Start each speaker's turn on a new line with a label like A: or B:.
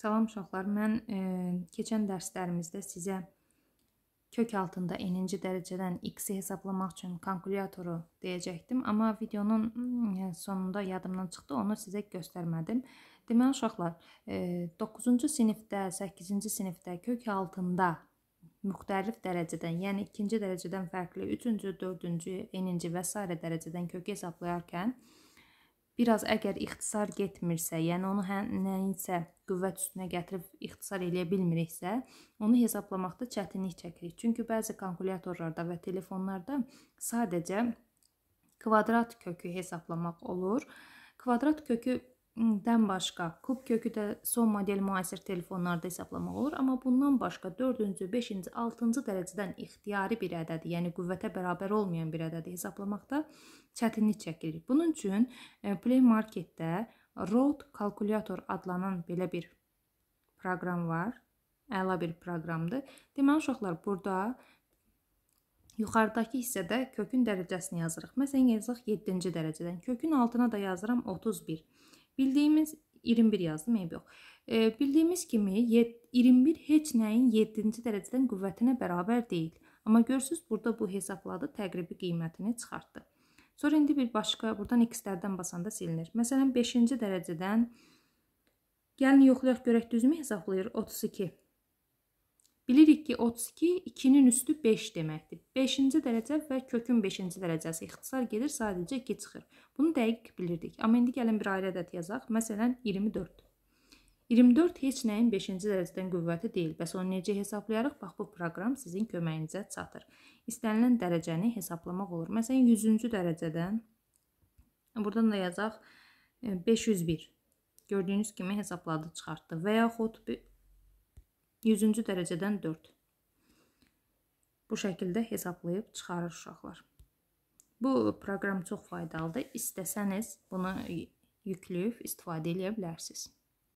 A: Salam uşaqlar, mən e, keçən dərslərimizdə sizə kök altında eninci dərəcədən x-i hesablamaq üçün kalkulyatoru deyəcəkdim, amma videonun e, sonunda yadımdan çıxdı, onu sizə göstərmədim. Deməli uşaqlar, e, 9-cu sinifdə, 8-ci sinifdə kök altında müxtəlif dərəcədən, yəni ikinci dərəcədən fərqli, üçüncü, dördüncü, eninci və s. dərəcədən kökü hesablayarkən, biraz əgər ixtisar getmirsə, yəni onu hə, nəyinsə qüvvət üstünə gətirib ixtisar eləyə bilmiriksə, onu hesablamaqda çətinlik çəkirik. Çünki bəzi kalkulyatorlarda və telefonlarda sadəcə kvadrat kökü hesablamaq olur. Kvadrat kökü dən başqa kub kökü də son model müasir telefonlarda hesablamaq olur, amma bundan başqa 4-cü, 5-ci, 6-cı dərəcədən ixtiyari bir ədədi, yəni qüvvətə bərabər olmayan bir ədədi hesablamaqda çətinlik çəkirik. Bunun üçün e, Play Market-də Road Calculator adlanan belə bir proqram var. Əla bir proqramdır. Deməli uşaqlar, burada Yuxarıdakı hissədə kökün dərəcəsini yazırıq. Məsələn, yazıq 7-ci dərəcədən. Kökün altına da yazıram 31. Bildiyimiz 21 yazdım, eyb yox. E, bildiyimiz kimi 21 heç nəyin 7-ci dərəcədən qüvvətinə bərabər deyil. Amma görürsüz, burada bu hesabladı, təqribi qiymətini çıxartdı. Sonra indi bir başqa, buradan x-lərdən basanda silinir. Məsələn, 5-ci dərəcədən gəlin yoxlayaq görək düzmü hesablayır 32. Bilirik ki, 32 2-nin üstü 5 deməkdir. 5-ci dərəcə və kökün 5-ci dərəcəsi ixtisar gedir, sadəcə 2 çıxır. Bunu dəqiq bilirdik. Amma indi gəlin bir ayrı ədəd yazaq. Məsələn, 24. 24 heç nəyin 5-ci dərəcədən qüvvəti deyil. Bəs onu necə hesablayarıq? Bax, bu proqram sizin köməyinizə çatır. İstənilən dərəcəni hesablamaq olur. Məsələn, 100-cü dərəcədən buradan da yazaq 501. E, Gördüyünüz kimi hesapladı, çıxartdı. Və yaxud 100-cü dərəcədən 4. Bu şəkildə hesablayıb çıxarır uşaqlar. Bu proqram çox faydalıdır. İstəsəniz bunu yükləyib istifadə edə bilərsiniz.